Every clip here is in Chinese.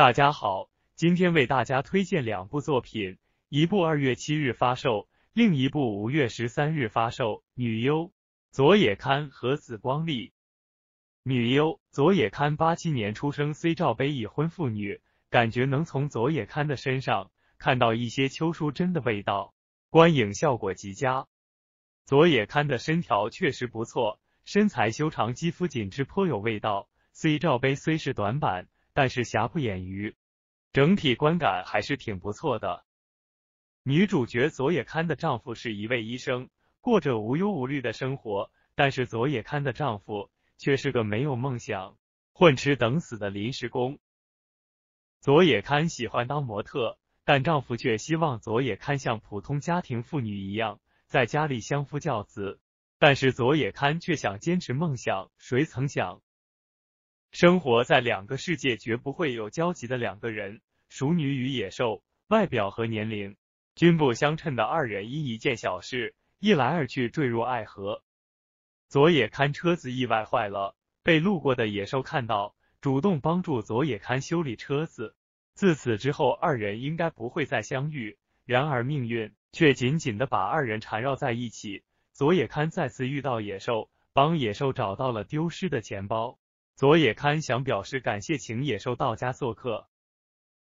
大家好，今天为大家推荐两部作品，一部二月七日发售，另一部五月十三日发售。女优佐野勘和紫光丽。女优佐野勘八七年出生，C 罩杯已婚妇女，感觉能从佐野勘的身上看到一些秋淑真的味道，观影效果极佳。佐野勘的身条确实不错，身材修长，肌肤紧致，颇有味道。C 罩杯虽是短板。但是瑕不掩瑜，整体观感还是挺不错的。女主角佐野勘的丈夫是一位医生，过着无忧无虑的生活。但是佐野勘的丈夫却是个没有梦想、混吃等死的临时工。佐野勘喜欢当模特，但丈夫却希望佐野勘像普通家庭妇女一样，在家里相夫教子。但是佐野勘却想坚持梦想，谁曾想？生活在两个世界绝不会有交集的两个人，熟女与野兽，外表和年龄均不相称的二人因一件小事一来二去坠入爱河。佐野勘车子意外坏了，被路过的野兽看到，主动帮助佐野勘修理车子。自此之后，二人应该不会再相遇，然而命运却紧紧的把二人缠绕在一起。佐野勘再次遇到野兽，帮野兽找到了丢失的钱包。佐野勘想表示感谢，请野兽到家做客。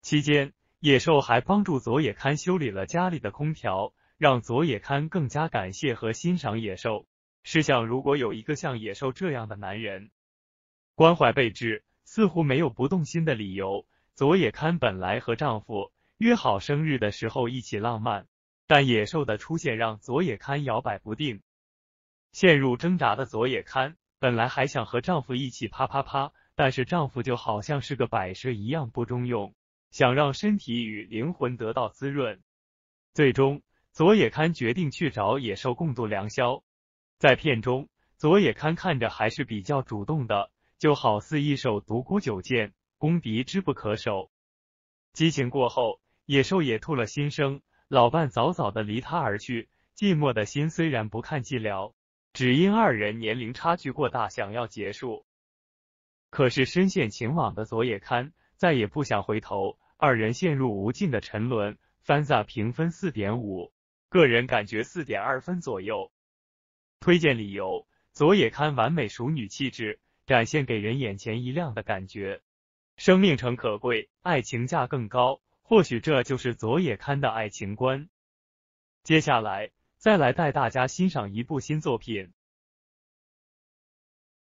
期间，野兽还帮助佐野勘修理了家里的空调，让佐野勘更加感谢和欣赏野兽。试想，如果有一个像野兽这样的男人，关怀备至，似乎没有不动心的理由。佐野勘本来和丈夫约好生日的时候一起浪漫，但野兽的出现让佐野勘摇摆不定，陷入挣扎的佐野勘。本来还想和丈夫一起啪啪啪，但是丈夫就好像是个摆设一样不中用，想让身体与灵魂得到滋润。最终，佐野勘决定去找野兽共度良宵。在片中，佐野勘看着还是比较主动的，就好似一手独孤九剑，攻敌之不可守。激情过后，野兽也吐了心声，老伴早早的离他而去，寂寞的心虽然不看寂寥。只因二人年龄差距过大，想要结束，可是深陷情网的佐野勘再也不想回头，二人陷入无尽的沉沦。Fans 评分四点五，个人感觉四点二分左右。推荐理由：佐野勘完美熟女气质，展现给人眼前一亮的感觉。生命诚可贵，爱情价更高，或许这就是佐野勘的爱情观。接下来。再来带大家欣赏一部新作品。